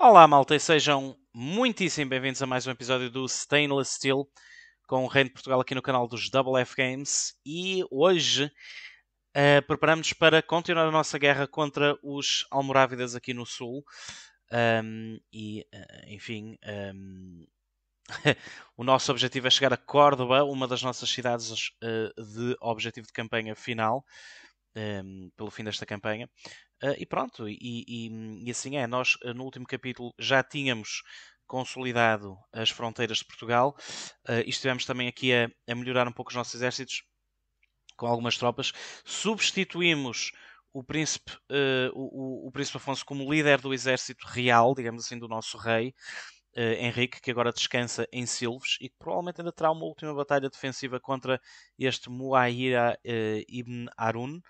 Olá, malta, e sejam muitíssimo bem-vindos a mais um episódio do Stainless Steel com o Reino de Portugal aqui no canal dos Double F Games. E hoje uh, eh, preparamos para continuar a nossa guerra contra os Almorávidas aqui no Sul. Um, e, uh, enfim, um, o nosso objetivo é chegar a Córdoba, uma das nossas cidades uh, de objetivo de campanha final. Um, pelo fim desta campanha. Uh, e pronto, e, e, e, assim é. Nós, ah, no último capítulo, já tínhamos consolidado as fronteiras de Portugal uh, e estivemos também aqui a, a, melhorar um pouco os nossos exércitos com algumas tropas. Substituímos o príncipe, uh, o, o, o, príncipe Afonso como líder do exército real, digamos assim, do nosso rei. Henrique, que agora descansa em Silves e que provavelmente ainda terá uma última batalha defensiva contra este Muaira Ibn Arun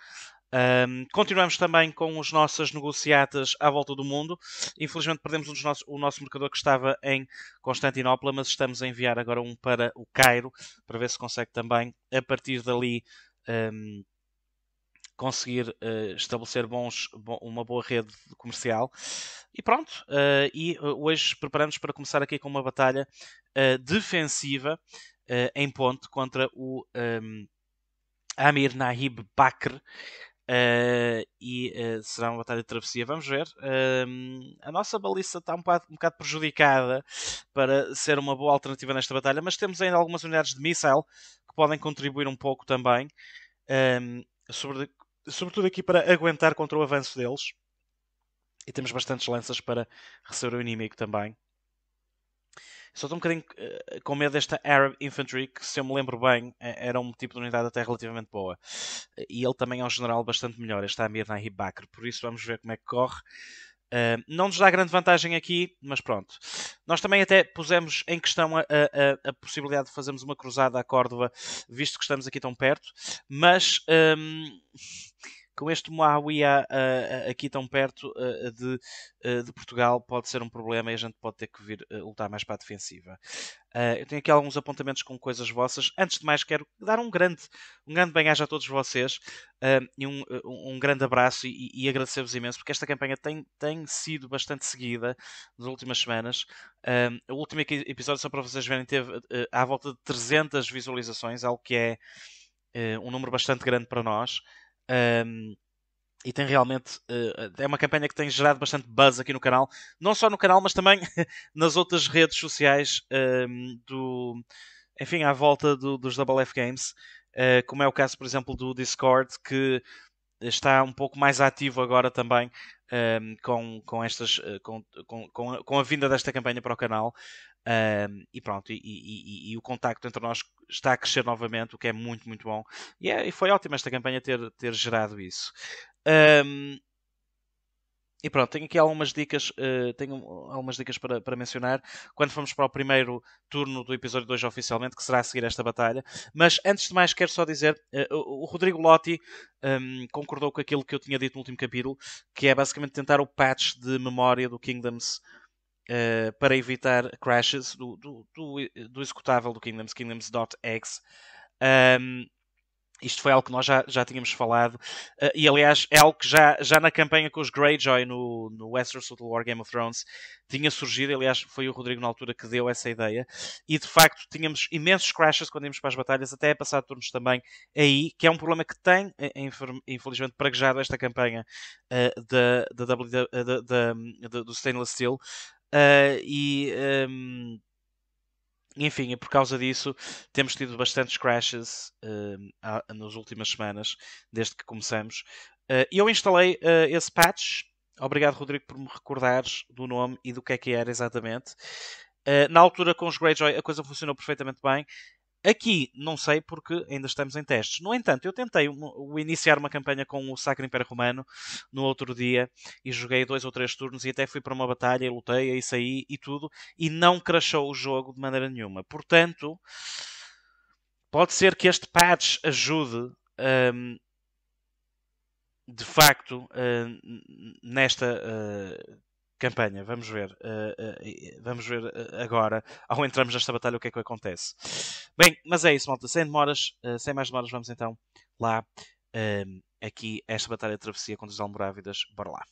um, continuamos também com as nossas negociatas à volta do mundo. Infelizmente perdemos um nossos, o nosso mercador que estava em Constantinopla, mas estamos a enviar agora um para o Cairo para ver se consegue também, a partir dali, um, conseguir uh, estabelecer bons, bom, uma boa rede comercial. E pronto, uh, e eh, hoje preparamos para começar aqui com uma batalha uh, defensiva em ponte contra o um, Amir Nahib Bakr. Uh, e uh, será uma batalha de travessia, vamos ver. Uh, a nossa baliza está um bocado, um bocado, prejudicada para ser uma boa alternativa nesta batalha, mas temos ainda algumas unidades de missile que podem contribuir um pouco também, ehm, sobre, sobretudo aqui para aguentar contra o avanço deles. E temos bastantes lanças para receber o inimigo também. Só estou um bocadinho eh, com medo desta Arab Infantry, que se eu me lembro bem, eh, era um tipo de unidade até relativamente boa. Eh, e ele também é um general bastante melhor, este Amir Nahib Bakr. Por isso vamos ver como é que corre. Uh, não nos dá grande vantagem aqui, mas pronto. Nós também até pusemos em questão a, a, a possibilidade de fazermos uma cruzada à Córdoba, visto que estamos aqui tão perto, mas um, ehm, com este Maui aqui tão perto de, de, Portugal pode ser um problema e a gente pode ter que vir eh, lutar mais para a defensiva. Eh, eu tenho aqui alguns apontamentos com coisas vossas. Antes de mais, quero dar um grande, um grande bem-aja a todos vocês eh, e um, um grande abraço e, e agradecer-vos imenso, porque esta campanha tem, tem sido bastante seguida nas últimas semanas. o último episódio, só para vocês verem, teve à volta de 300 visualizações, algo que é um número bastante grande para nós. Um, e tem realmente. Uh, é uma campanha que tem gerado bastante buzz aqui no canal. Não só no canal, mas também nas outras redes sociais um, do. Enfim, à volta do, dos Double F Games. Uh, como é o caso, por exemplo, do Discord, que está um pouco mais ativo agora também um, com, com, estas, eh, com, com, com a vinda desta campanha para o canal. Um, e pronto, e, e, e, e, o contacto entre nós está a crescer novamente, o que é muito, muito bom. E, é, foi ótimo esta campanha ter, ter gerado isso. Um, e pronto, tenho aqui algumas dicas, uh, tenho algumas dicas para, para mencionar quando formos para o primeiro turno do episódio 2 oficialmente, que será a seguir esta batalha. Mas antes de mais, quero só dizer: uh, o Rodrigo Lotti um, concordou com aquilo que eu tinha dito no último capítulo, que é basicamente tentar o patch de memória do Kingdoms uh, para evitar crashes do, do, do, do, executável do Kingdoms, Kingdoms.exe. Um, isto foi algo que nós já, já tínhamos falado, uh, e aliás é algo que já, já na campanha com os Greyjoy no, no Westeros Total War Game of Thrones tinha surgido, aliás foi o Rodrigo na altura que deu essa ideia, e de facto tínhamos imensos crashes quando íamos para as batalhas, até a passar turnos também aí, que é um problema que tem, eh, infelizmente, praguejado esta campanha uh, da, da, da, da, do Stainless Steel, Uh, e um, enfim, e por causa disso temos tido bastantes crashes uh, nas últimas semanas, desde que começamos. Uh, eu instalei uh, esse patch. Obrigado, Rodrigo, por me recordares do nome e do que é que era exatamente. na altura, com os Greyjoy, a coisa funcionou perfeitamente bem. Aqui não sei porque ainda estamos em testes. No entanto, eu tentei iniciar uma campanha com o Sacro Império Romano no outro dia e joguei dois ou três turnos e até fui para uma batalha e lutei e saí e tudo e não crashou o jogo de maneira nenhuma. Portanto, pode ser que este patch ajude. Um, de facto, uh, nesta uh, campanha. Vamos ver. Uh, uh, vamos ver agora, ao entrarmos nesta batalha, o que é que acontece. Bem, mas é isso, malta. Sem demoras, sem mais demoras, vamos então lá. aqui, esta batalha de travessia contra os Almorávidas. Bora lá.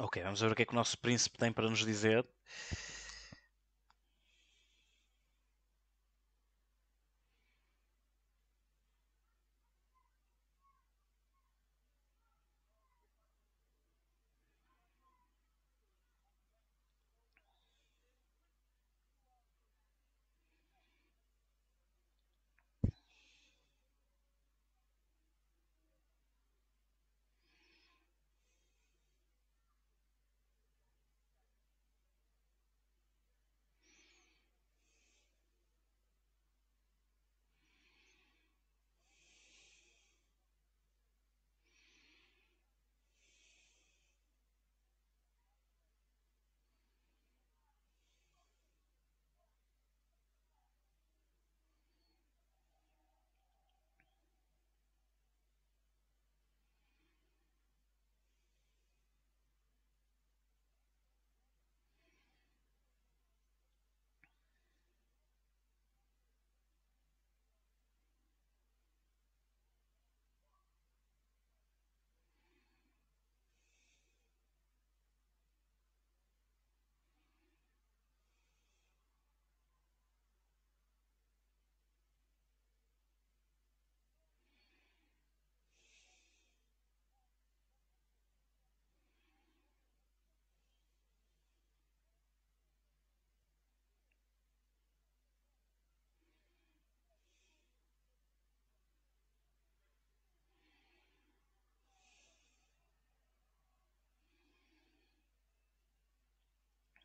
Ok, vamos ver o que é que o nosso príncipe tem para nos dizer.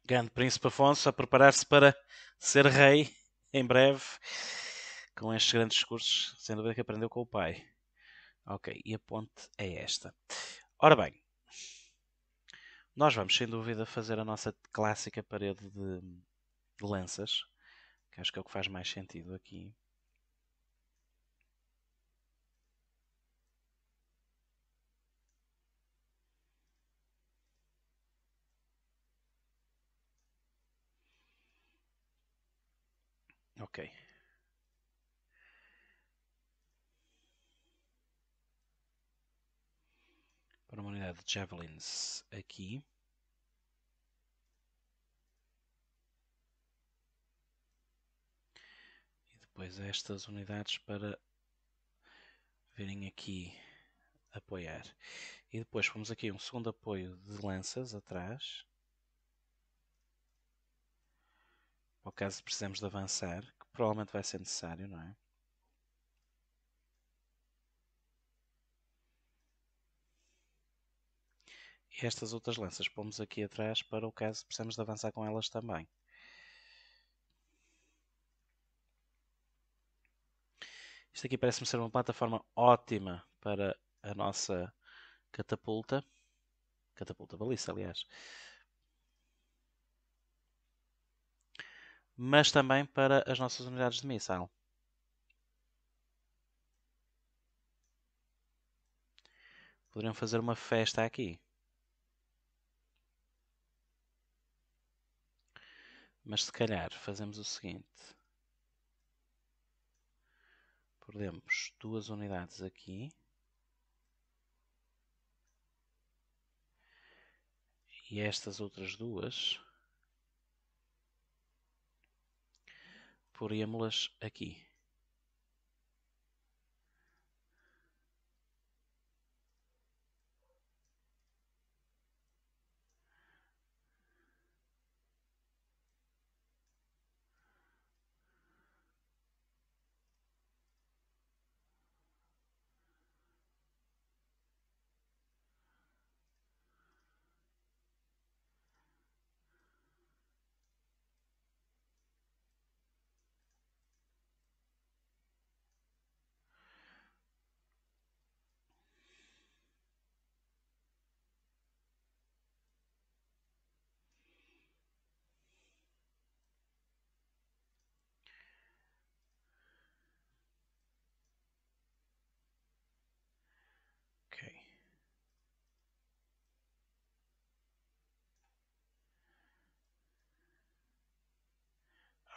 grande príncipe Afonso a preparar-se para ser rei em breve, com estes grandes discursos, sem dúvida que aprendeu com o pai. Ok, e a ponte é esta. Ora bem, nós vamos sem dúvida fazer a nossa clássica parede de, de lanças, que acho que é o que faz mais sentido aqui. Ok. Para uma unidade de Javelins aqui. E depois estas unidades para virem aqui apoiar. E depois fomos aqui um segundo apoio de lanças atrás. Ao caso precisamos de avançar, provavelmente vai ser necessário, não é? E estas outras lanças pomos aqui atrás para o caso precisamos de avançar com elas também. Isto aqui parece-me ser uma plataforma ótima para a nossa catapulta. Catapulta balista, aliás. mas também para as nossas unidades de missão. Poderiam fazer uma festa aqui. Mas se calhar fazemos o seguinte. Perdemos duas unidades aqui. E estas outras duas Poremos-las aqui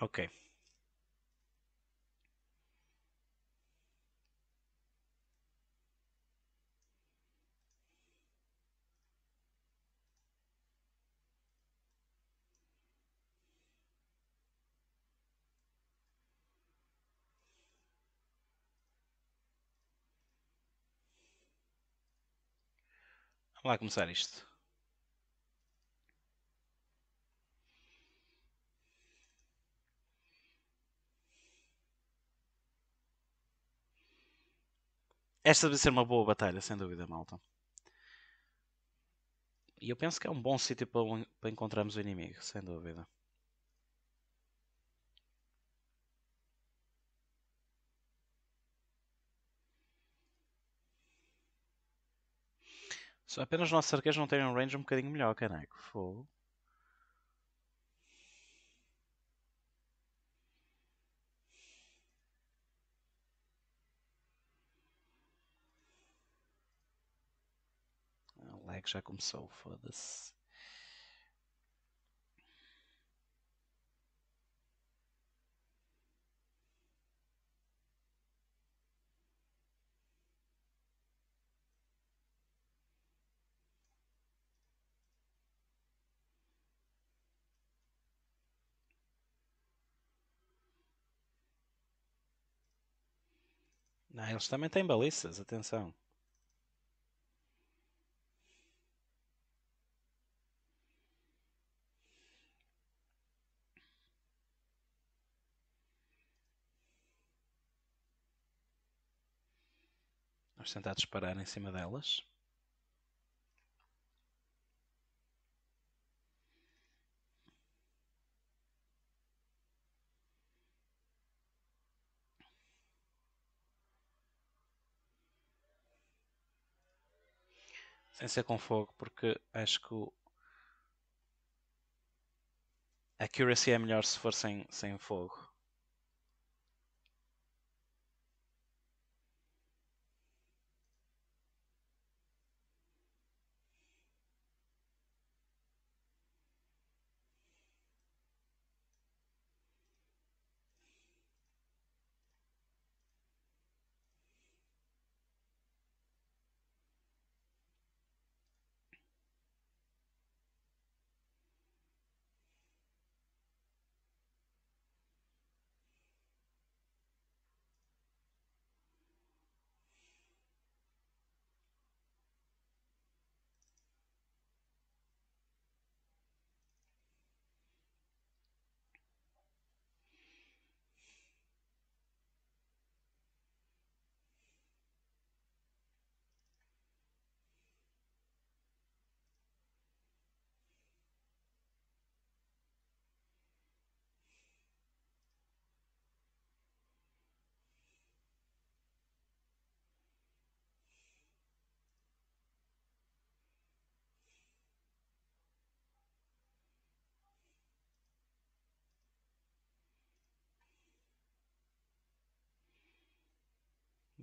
Ok. Vamos lá começar isto. Esta deve ser uma boa batalha, sem dúvida, malta. E eu penso que é um bom sítio para, para encontrarmos o inimigo, sem dúvida. Só apenas os nossos arqueiros não terem um range um bocadinho melhor, caneco. Fogo. é que já começou? Foda-se. Não, eles também têm baliças, atenção. vamos tentar disparar em cima delas. Sem ser com fogo, porque acho que o... a accuracy é melhor se for sem, sem fogo.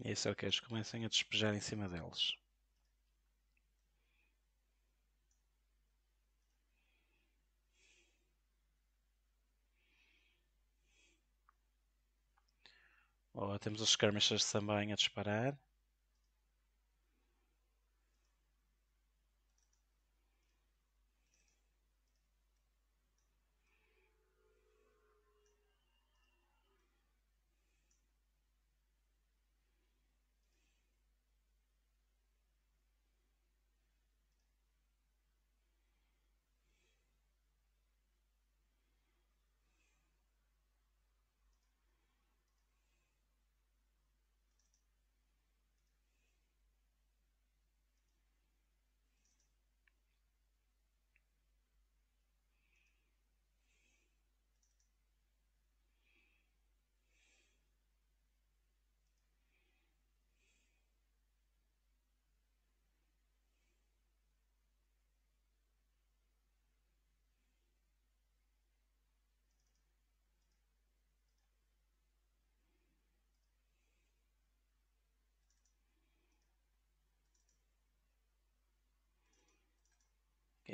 E só é que eles comecem a despejar em cima deles. Oh, temos os skirmishers também a disparar.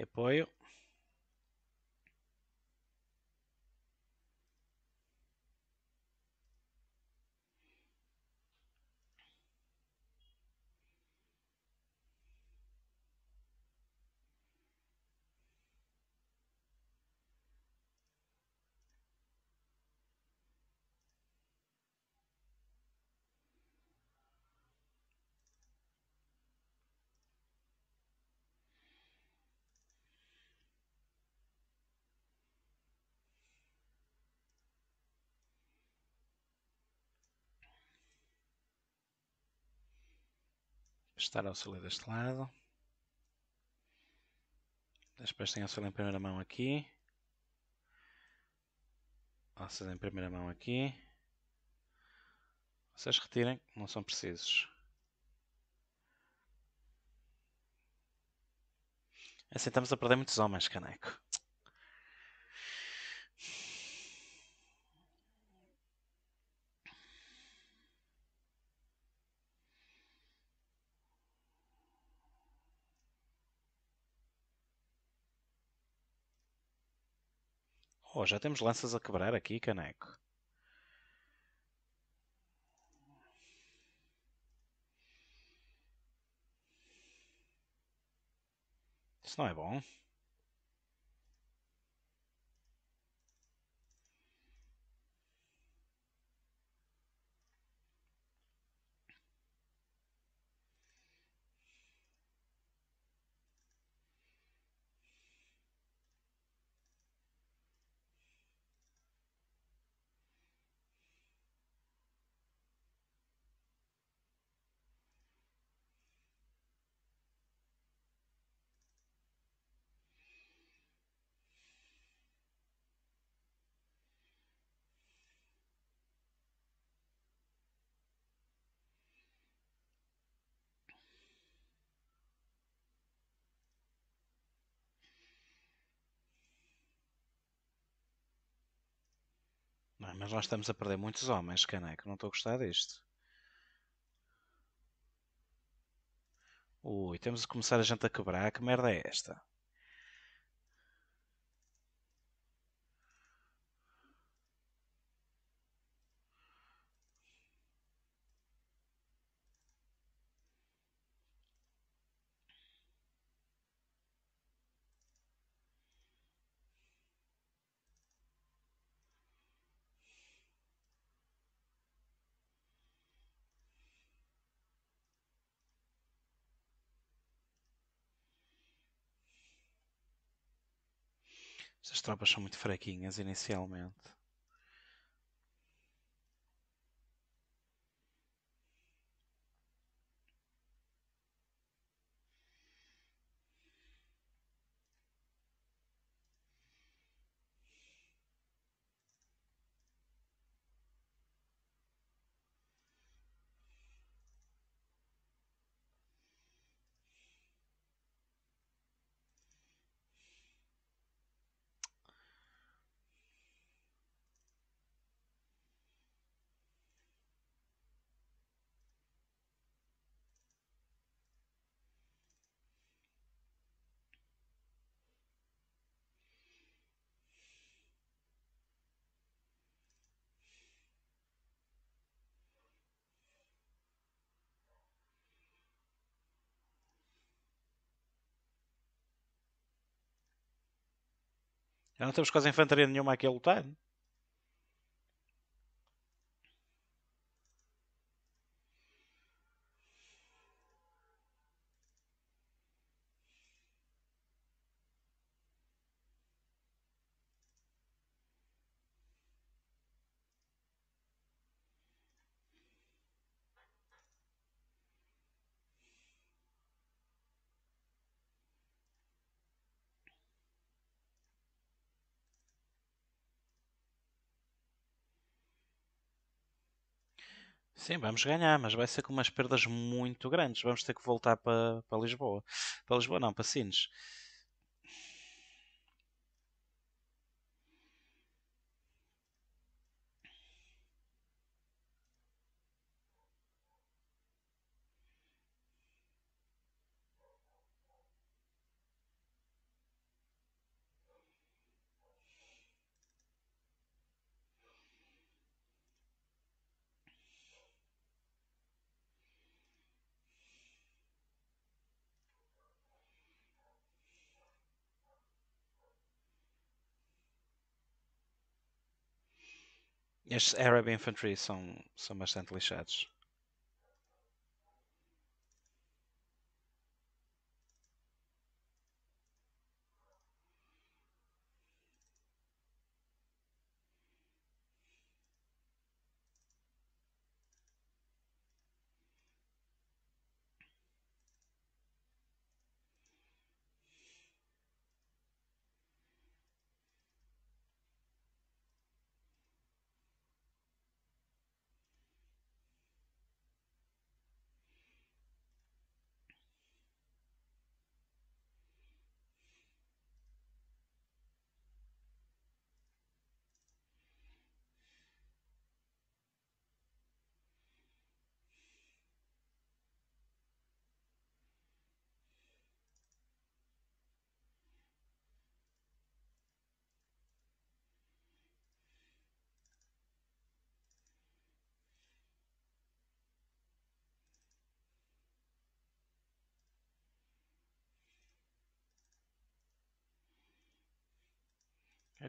e poi estar ao auxílio deste lado. Depois tem auxílio em primeira mão aqui. Auxílio em primeira mão aqui. Vocês retirem, não são precisos. Assim estamos a perder muitos homens, caneco. Oh, já temos lanças a quebrar aqui, caneco. Isso não é bom. mas nós estamos a perder muitos homens, caneco. Não estou a gostar disto. Ui, temos de começar a gente a quebrar. Que merda é esta? Estas tropas são muito fraquinhas inicialmente. não temos quase infantaria nenhuma aqui a lutar. Sim, vamos ganhar, mas vai ser com umas perdas muito grandes. Vamos ter que voltar para, para Lisboa. Para Lisboa não, para Sines. Estes Arab Infantry são, são bastante lixados.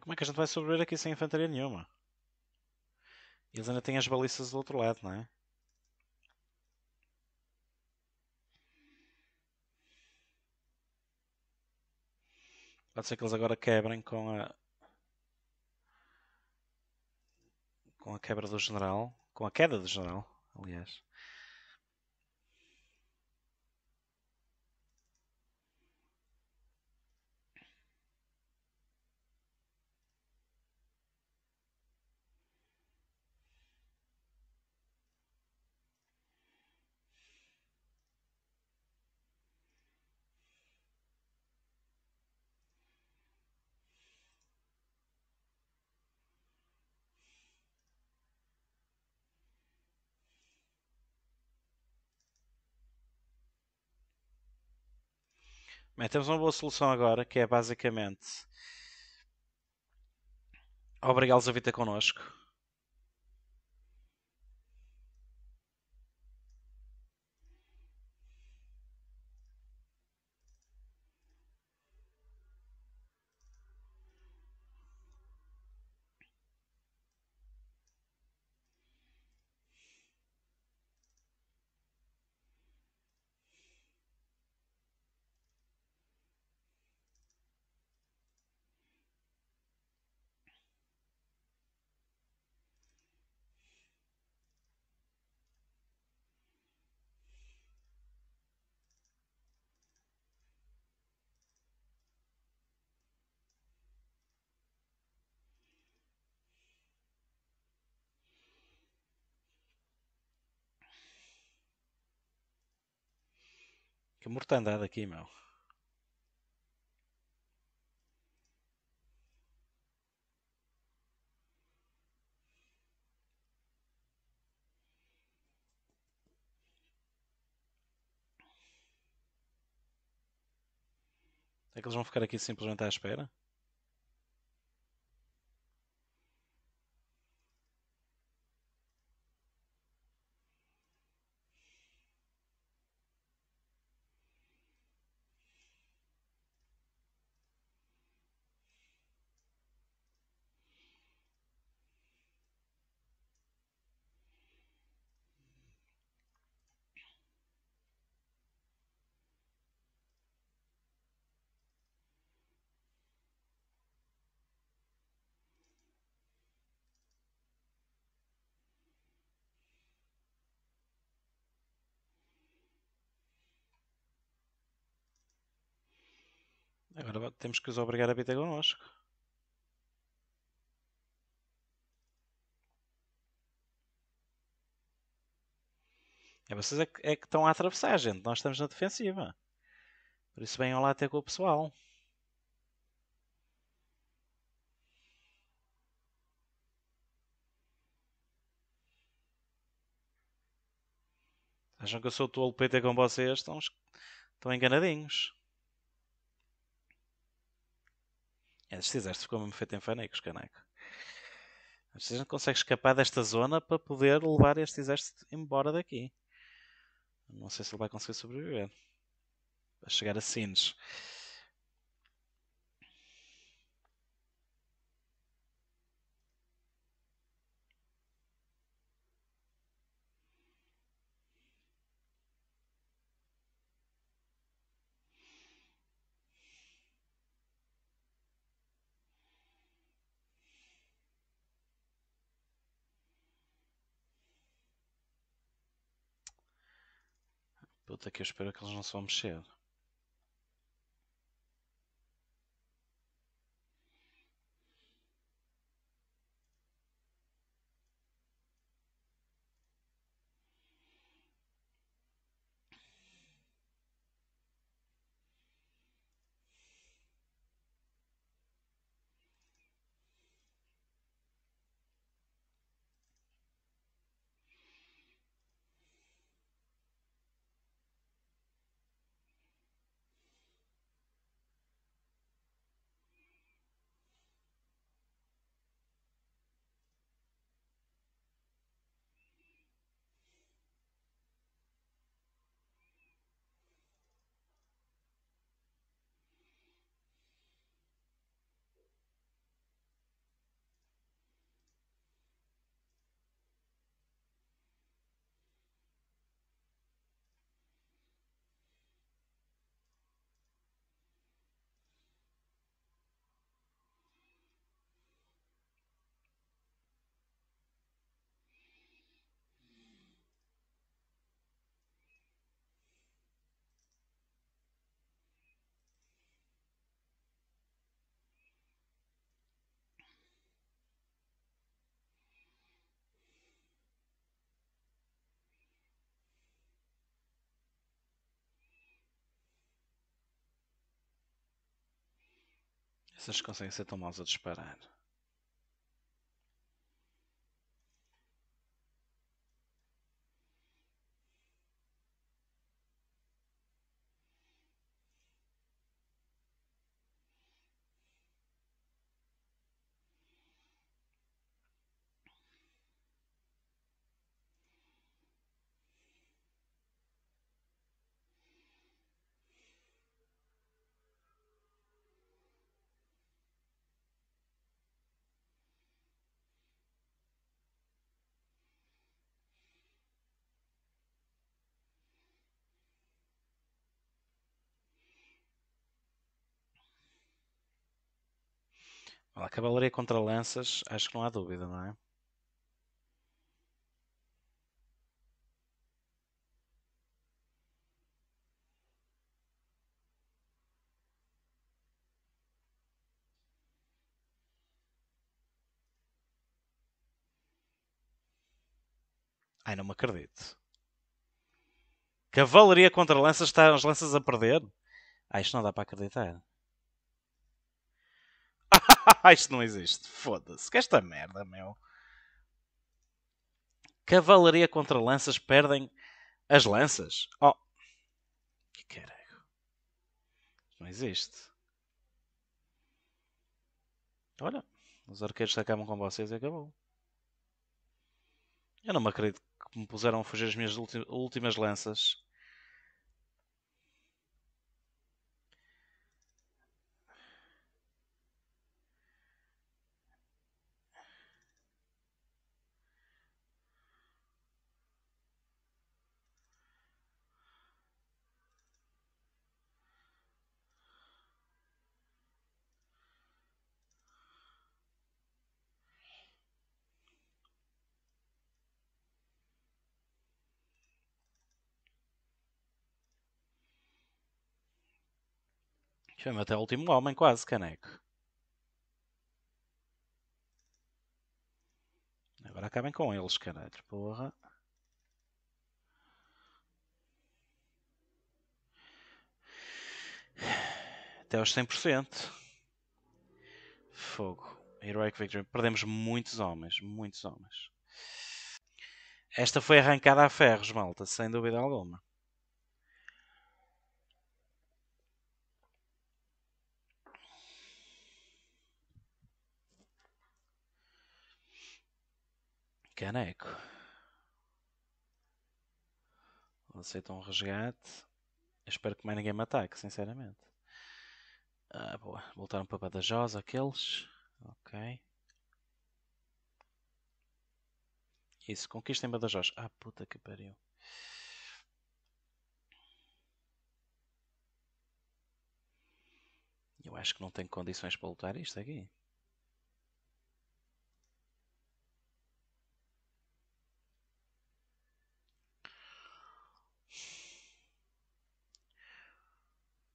como é que a gente vai sobreviver aqui sem infantaria nenhuma? Eles ainda têm as baliças do outro lado, não é? Pode ser que eles agora quebrem com a. Com a quebra do general. Com a queda do general, aliás. Bem, temos uma boa solução agora, que é basicamente obrigá-los a vir ter connosco. Que mortandade aqui, meu. É que eles vão ficar aqui simplesmente à espera? Agora temos que os obrigar a vir connosco. É vocês é que, é que estão a atravessar, gente. Nós estamos na defensiva. Por isso venham lá até com o pessoal. Acham que eu sou tolo para ter com vocês? Estão, estão enganadinhos. Este exército ficou uma feito em fanecos, Mas a não consegue escapar desta zona para poder levar este exército embora daqui. Não sei se ele vai conseguir sobreviver. Para chegar a Sines. luta que eu espero que eles não se vão mexer. Essas conseguem ser tão maus a disparar. A cavalaria contra lanças, acho que não há dúvida, não é? Ai, não me acredito. Cavalaria contra lanças, está as lanças a perder? Ai, ah, isto não dá para acreditar. Isto não existe. Foda-se. Que esta merda, meu. Cavalaria contra lanças perdem as lanças. Oh. Que caralho. Não existe. Olha. Os arqueiros acabam com vocês e acabou. Eu não me acredito que me puseram a fugir as minhas últimas lanças. Chama até o último homem, quase, caneco. Agora acabem com eles, caralho, porra. Até aos 100%. Fogo. Heroic Victory. Perdemos muitos homens, muitos homens. Esta foi arrancada a ferros, malta, sem dúvida alguma. Caneco. Aceitam um resgate. Eu espero que mais ninguém me ataque, sinceramente. Ah, boa. Voltaram para Badajoz aqueles. Ok. Isso, em Badajoz. Ah, puta que pariu. Eu acho que não tenho condições para lutar isto aqui.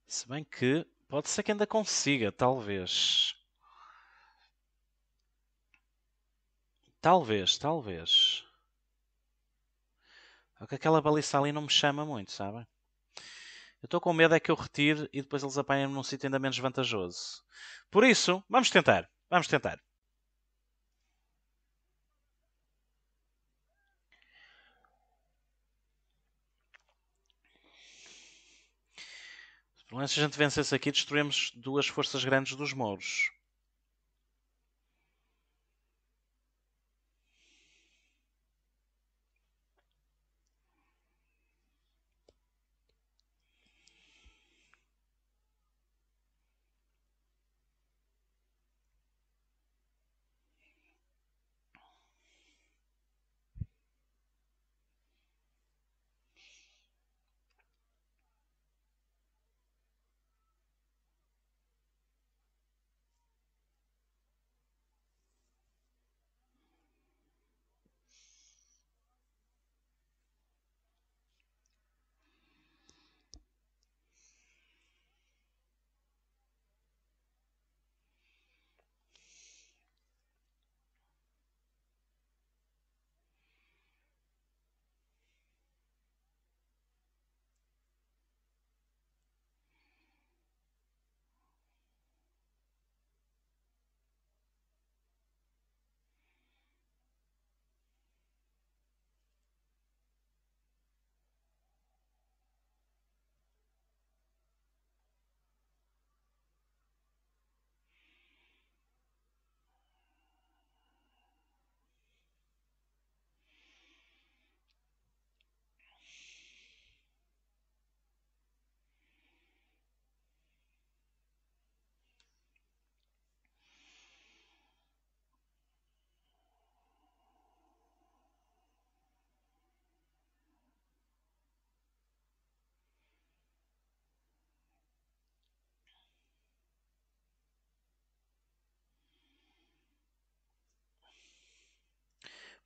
Se bem que pode ser que ainda consiga, talvez. Talvez, talvez. É que aquela baliça ali não me chama muito, sabem? Eu estou com medo é que eu retire e depois eles apanhem-me num sítio ainda menos vantajoso. Por isso, vamos tentar. Vamos tentar. Portanto, se a gente vencesse aqui, destruímos duas forças grandes dos mouros.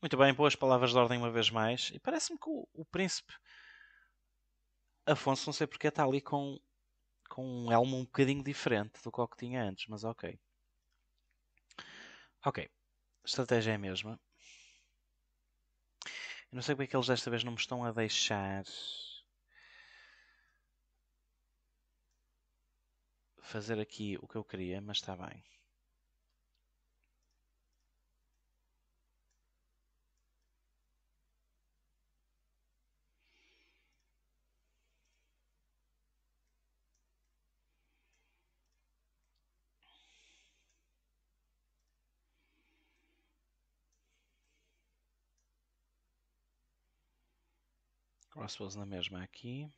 Muito bem, boas palavras de ordem uma vez mais. E parece-me que o, o, príncipe Afonso, não sei porque, está ali com, com um elmo um bocadinho diferente do qual que tinha antes, mas ok. Ok, a estratégia é a mesma. Eu não sei porque é que eles desta vez não me estão a deixar fazer aqui o que eu queria, mas está bem. crossbows na mesma aqui.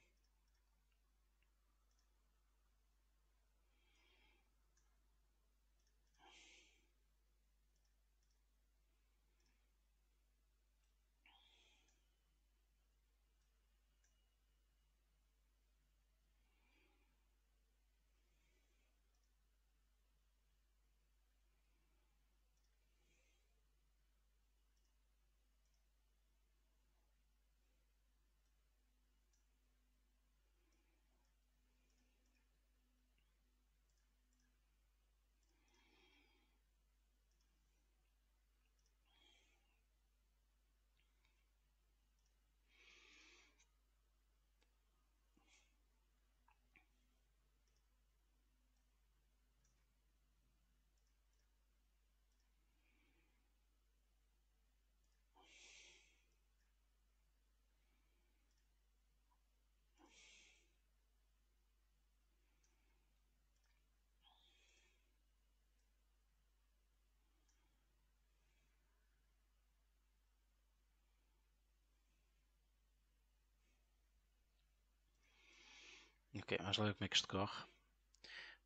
vamos lá ver como é que isto corre.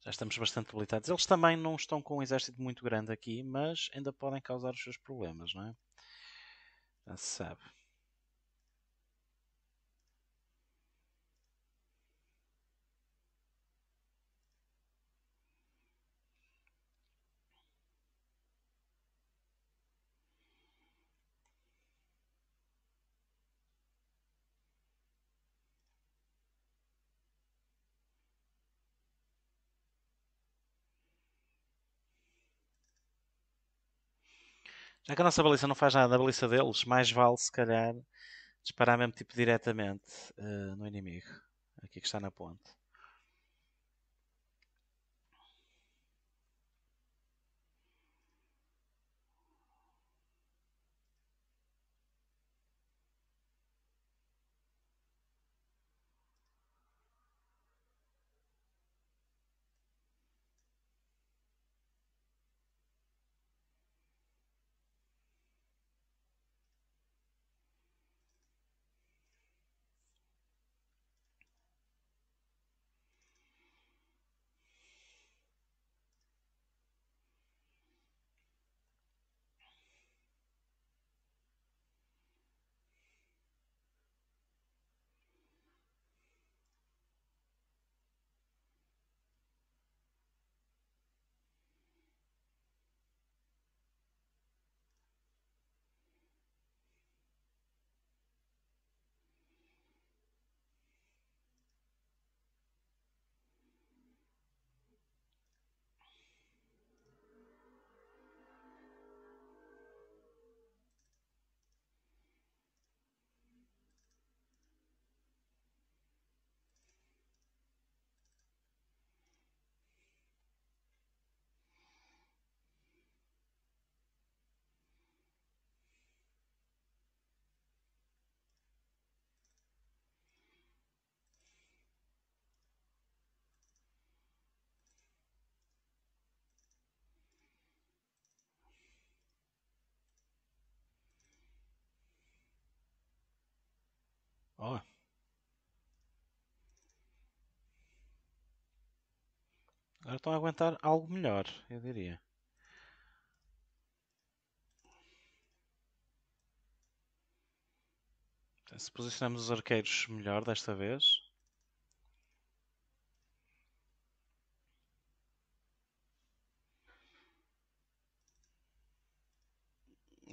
Já estamos bastante debilitados. Eles também não estão com um exército muito grande aqui, mas ainda podem causar os seus problemas, não é? Já se sabe. Já é que a nossa baliza não faz nada na baliza deles, mais vale, se calhar, disparar mesmo tipo diretamente uh, no inimigo. Aqui que está na ponte. Ó. Agora estão a aguentar algo melhor, eu diria. Então, se posicionamos os arqueiros melhor desta vez.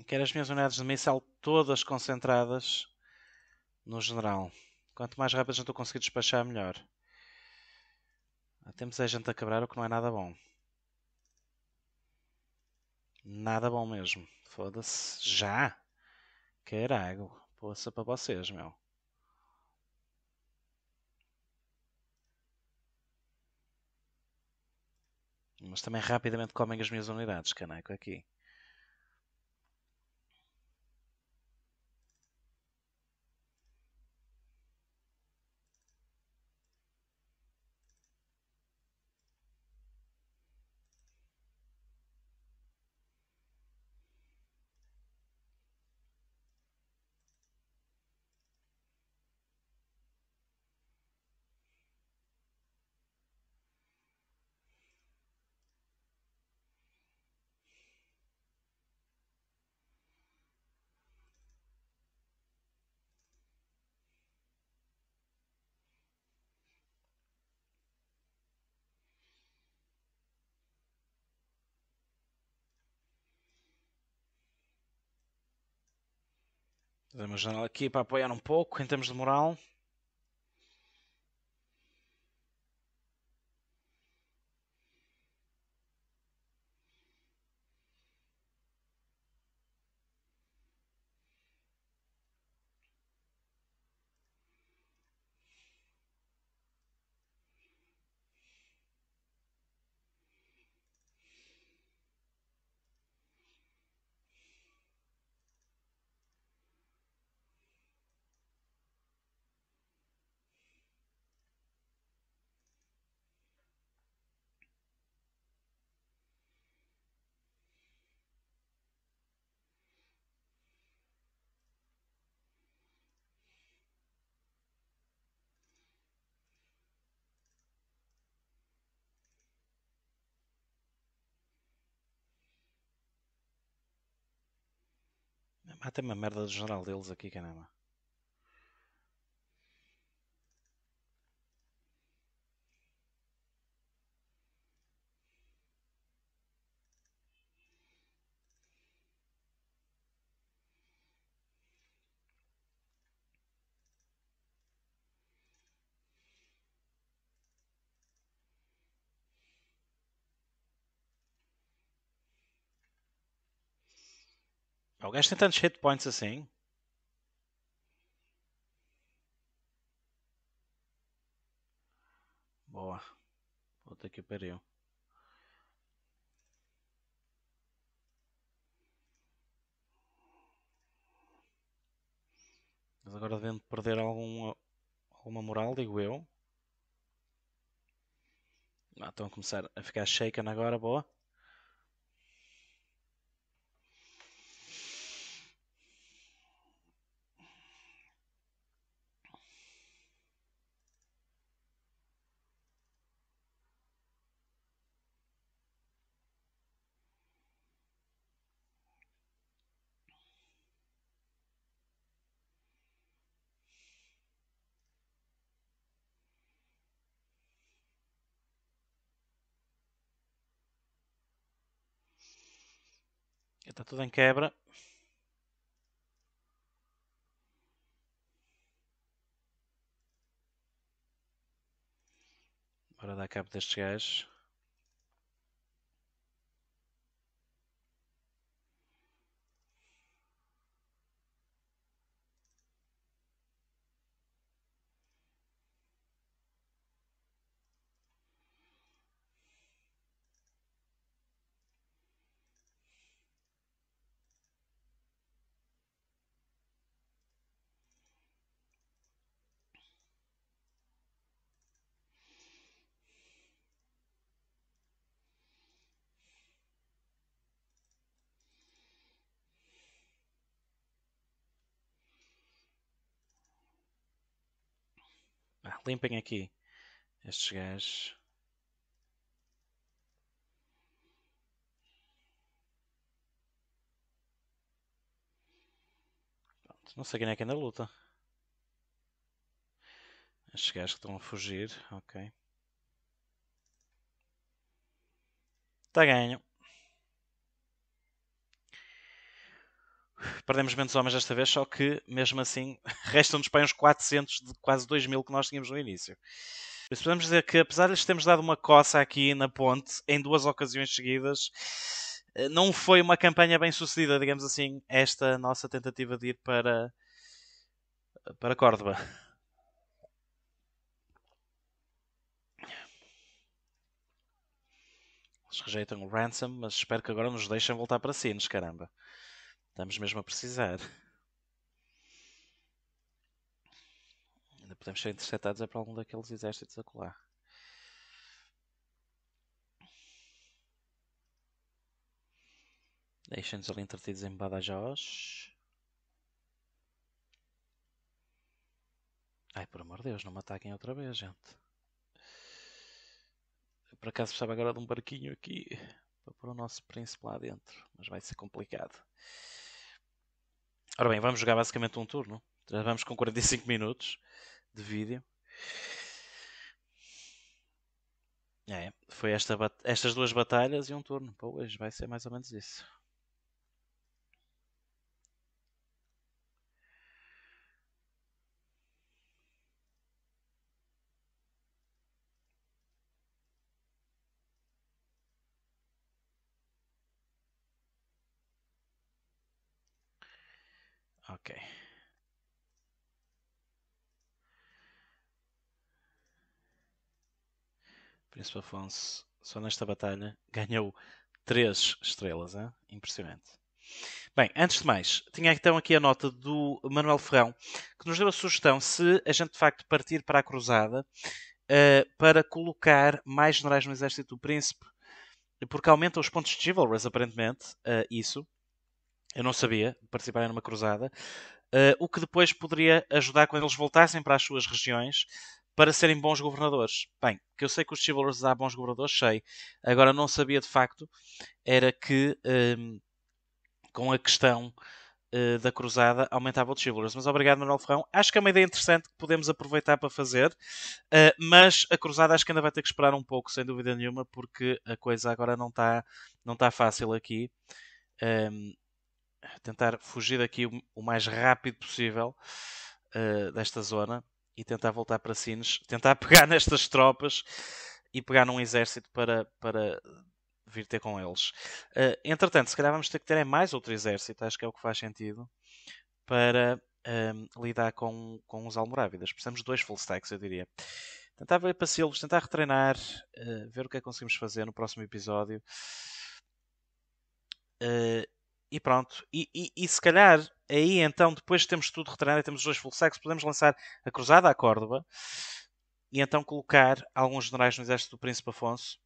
Quero as minhas unidades de missal todas concentradas no general. Quanto mais rápido a gente conseguir despachar, melhor. Há ah, tempos é a gente a quebrar, o que não é nada bom. Nada bom mesmo. Foda-se. Já? Caralho. Poça para vocês, meu. Mas também rapidamente comem as minhas unidades, caneco, aqui. Fazer uma janela aqui para apoiar um pouco em termos de moral. Há ah, até uma merda de geral deles aqui, caramba. O gajo tem tantos hit points assim. Boa. Puta que pariu. Mas agora devendo perder alguma, alguma moral, digo eu. Ah, estão a começar a ficar shaken agora, boa. Está tudo em quebra. Bora dar cabo destes gajos. limpem aqui. Estes gajos. não sei quem é que anda é luta. Estes gajos que estão a fugir, ok. Está ganho. Perdemos menos homens desta vez, só que mesmo assim restam-nos para uns 400 de quase 2 mil que nós tínhamos no início. Mas podemos dizer que, apesar de lhes termos dado uma coça aqui na ponte em duas ocasiões seguidas, eh, não foi uma campanha bem sucedida, digamos assim, esta nossa tentativa de ir para, para Córdoba. Eles rejeitam o ransom, mas espero que agora nos deixem voltar para Sinos, caramba. Estamos mesmo a precisar. Ainda podemos ser interceptados é para algum daqueles exércitos acolá. Deixem-nos ali entretidos em Badajoz. Ai, por amor de Deus, não me ataquem outra vez, gente. Eu por acaso precisava agora de um barquinho aqui para pôr o nosso príncipe lá dentro, mas vai ser complicado. Ora bem, vamos jogar basicamente um turno. Já vamos com 45 minutos de vídeo. É, foi esta, estas duas batalhas e um turno pois hoje. Vai ser mais ou menos isso. Príncipe Afonso, só nesta batalha, ganhou 3 estrelas. Hein? Impressionante. Bem, antes de mais, tinha então aqui a nota do Manuel Ferrão, que nos deu a sugestão se a gente de facto partir para a cruzada uh, para colocar mais generais no exército do príncipe, porque aumenta os pontos de chivalrous, aparentemente, uh, isso. Eu não sabia, participar numa cruzada. Uh, o que depois poderia ajudar quando eles voltassem para as suas regiões para serem bons governadores. Bem, que eu sei que os Chivalrous há bons governadores, sei. Agora não sabia de facto, era que um, com a questão uh, da cruzada aumentava o Chivalrous. Mas obrigado, Manuel Ferrão. Acho que é uma ideia interessante que podemos aproveitar para fazer, uh, mas a cruzada acho que ainda vai ter que esperar um pouco, sem dúvida nenhuma, porque a coisa agora não está não tá fácil aqui. Um, tentar fugir daqui o, o mais rápido possível uh, desta zona e tentar voltar para Sines, tentar pegar nestas tropas e pegar num exército para, para vir ter com eles. Uh, entretanto, se calhar vamos ter que ter é mais outro exército, acho que é o que faz sentido, para ehm, lidar com, com os Almorávidas. Precisamos de dois full stacks, eu diria. Tentar ver si,los tentar retreinar, uh, ver o que é que conseguimos fazer no próximo episódio. Uh, e pronto. E, e, e, se calhar aí então, depois temos tudo retreinado e temos os dois full sacks, podemos lançar a cruzada à Córdoba e então colocar alguns generais no exército do Príncipe Afonso.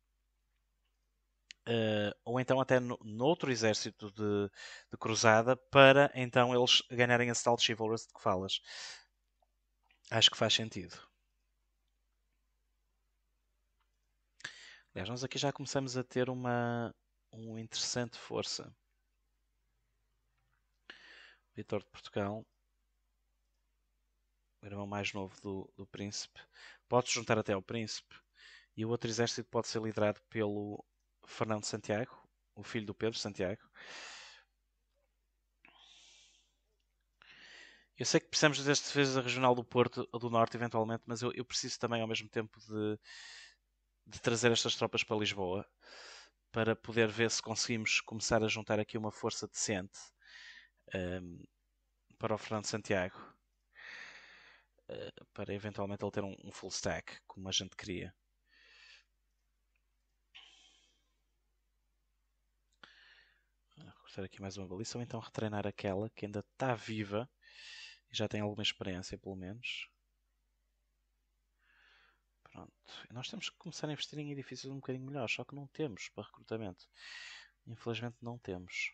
Uh, ou então até no, noutro exército de, de, cruzada para então eles ganharem a tal de chivalrous de que falas. Acho que faz sentido. Aliás, nós aqui já começamos a ter uma, uma interessante força. Vitor de Portugal, o irmão mais novo do, do príncipe, pode juntar até ao príncipe, e o outro exército pode ser liderado pelo Fernando Santiago, o filho do Pedro Santiago. Eu sei que precisamos desta defesa regional do Porto ou do Norte, eventualmente, mas eu, eu preciso também, ao mesmo tempo, de, de trazer estas tropas para Lisboa para poder ver se conseguimos começar a juntar aqui uma força decente um, ehm, para o Fernando Santiago uh, para eventualmente ele ter um, um, full stack como a gente queria. Ah, vou aqui mais uma baliza ou então retreinar aquela que ainda está viva e já tem alguma experiência pelo menos. Pronto. Nós temos que começar a investir em edifícios um bocadinho melhores, só que não temos para recrutamento. Infelizmente não temos.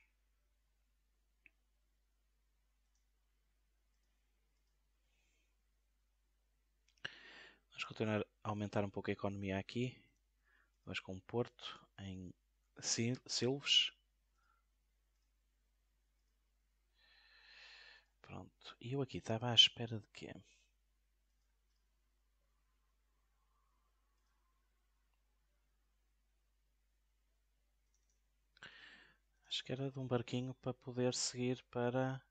Vamos continuar a aumentar um pouco a economia aqui. Vamos com Porto em Silves. Pronto. E eu aqui estava à espera de quê? Acho que era de um barquinho para poder seguir para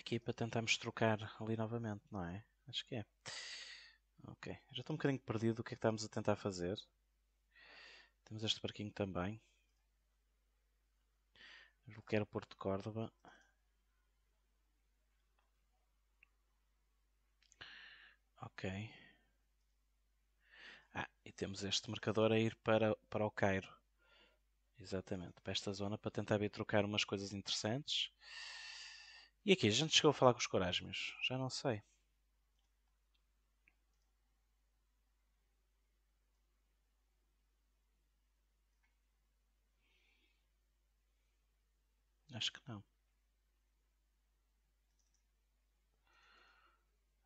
aqui é para tentarmos trocar ali novamente, não é? Acho que é. Ok, já estou um bocadinho perdido do que é que estamos a tentar fazer. Temos este barquinho também. Bloquear o Porto de Córdoba. Ok. Ah, e temos este marcador a ir para, para o Cairo. Exatamente, para esta zona, para tentar vir trocar umas coisas interessantes. E aqui, a gente chegou a falar com os Corasmios? Já não sei. Acho que não.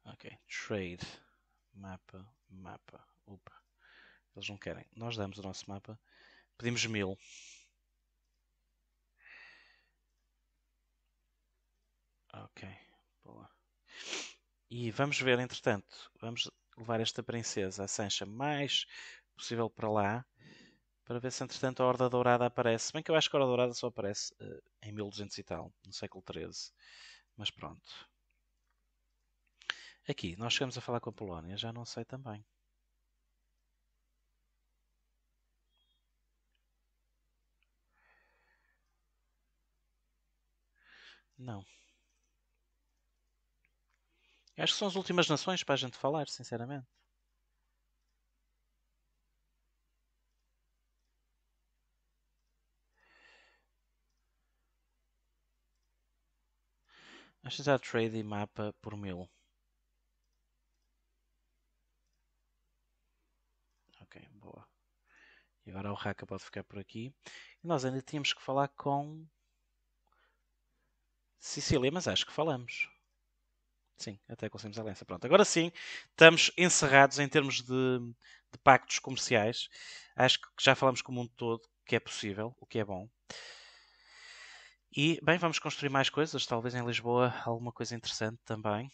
Ok, trade, mapa, mapa, upa. Eles não querem. Nós damos o nosso mapa, pedimos mil. Ok, boa. E vamos ver, entretanto, vamos levar esta princesa, a Sancha, mais possível para lá, para ver se entretanto a Horda Dourada aparece. Bem que eu acho que a Horda Dourada só aparece uh, em 1200 e tal, no século XIII. Mas pronto. Aqui, nós chegamos a falar com a Polónia, já não sei também. Não. Acho que são as últimas nações para a gente falar, sinceramente. Acho que já trade e mapa por mil. Ok, boa. E agora o hack pode ficar por aqui. E nós ainda tínhamos que falar com Sicília, mas acho que falamos. Sim, até conseguimos a aliança. Pronto, agora sim, estamos encerrados em termos de, de pactos comerciais. Acho que já falamos com o mundo todo que é possível, o que é bom. E, bem, vamos construir mais coisas, talvez em Lisboa alguma coisa interessante também.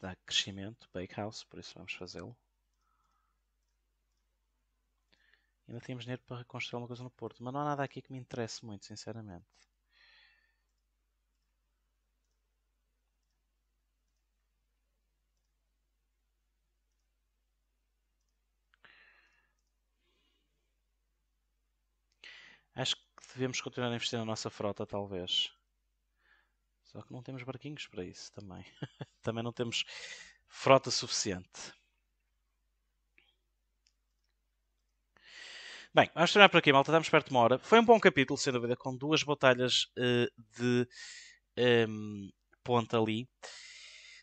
Dá crescimento, Bakehouse, por isso vamos fazê-lo. Ainda tínhamos dinheiro para reconstruir alguma coisa no Porto, mas não há nada aqui que me interesse muito, sinceramente. Acho que devemos continuar a investir na nossa frota, talvez. Só que não temos barquinhos para isso também. também não temos frota suficiente. Bem, vamos terminar por aqui, malta. Estamos perto de uma hora. Foi um bom capítulo, sem dúvida, com duas batalhas uh, de um, ehm, ponta ali.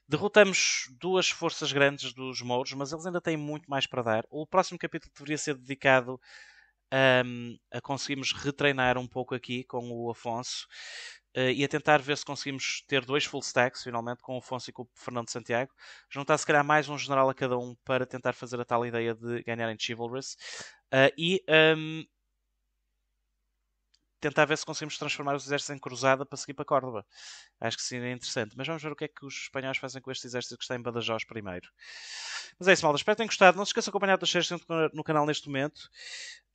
Derrotamos duas forças grandes dos mouros, mas eles ainda têm muito mais para dar. O próximo capítulo deveria ser dedicado um, ehm, a conseguirmos retreinar um pouco aqui com o Afonso uh, e a tentar ver se conseguimos ter dois full stacks finalmente com o Afonso e com o Fernando Santiago. Juntar se calhar mais um general a cada um para tentar fazer a tal ideia de ganharem Chivalrous. Uh, e um, tentar ver se conseguimos transformar os exércitos em cruzada para seguir para Córdoba. Acho que seria é interessante. Mas vamos ver o que é que os espanhóis fazem com este exército que está em Badajoz primeiro. Mas é isso, malta. Espero que tenham gostado. Não se esqueçam de acompanhar o séries no canal neste momento.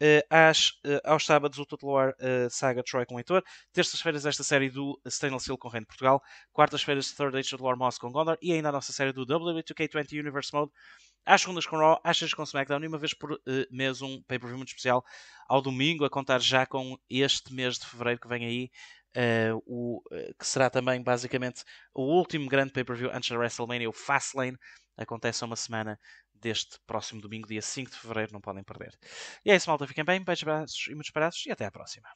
Uh, às, uh, aos sábados, o Total uh, Saga Troy com o Heitor. Terças-feiras, esta série do Stainless Hill com o Reino de Portugal. Quartas-feiras, Third Age War Moss com Gondor. E ainda a nossa série do W2K20 Universe Mode às segundas com Raw, às segundas com SmackDown e uma vez por uh, mês um pay-per-view muito especial ao domingo, a contar já com este mês de fevereiro que vem aí, uh, o, uh, que será também basicamente o último grande pay-per-view antes da WrestleMania, o Fastlane, acontece a uma semana deste próximo domingo, dia 5 de fevereiro, não podem perder. E é isso, malta, fiquem bem, beijos, abraços e muitos abraços e até à próxima.